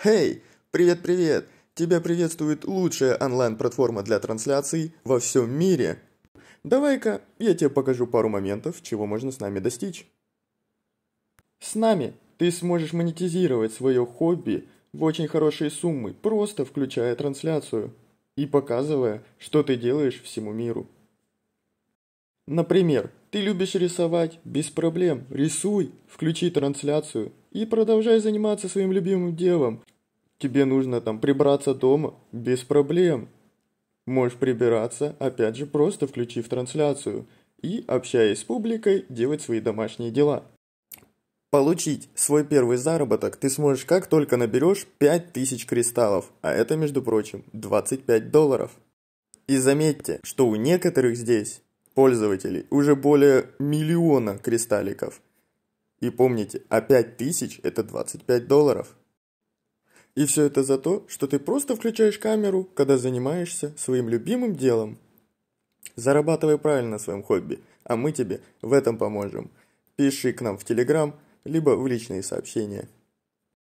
Хей, привет-привет! Тебя приветствует лучшая онлайн-платформа для трансляций во всем мире. Давай-ка я тебе покажу пару моментов, чего можно с нами достичь. С нами ты сможешь монетизировать свое хобби в очень хорошие суммы, просто включая трансляцию и показывая, что ты делаешь всему миру. Например, ты любишь рисовать? Без проблем. Рисуй, включи трансляцию и продолжай заниматься своим любимым делом. Тебе нужно там прибраться дома без проблем. Можешь прибираться, опять же, просто включив трансляцию и, общаясь с публикой, делать свои домашние дела. Получить свой первый заработок ты сможешь как только наберешь 5000 кристаллов, а это, между прочим, 25 долларов. И заметьте, что у некоторых здесь пользователей уже более миллиона кристалликов – и помните, а 5000 – это 25 долларов. И все это за то, что ты просто включаешь камеру, когда занимаешься своим любимым делом. Зарабатывай правильно на своем хобби, а мы тебе в этом поможем. Пиши к нам в Телеграм, либо в личные сообщения.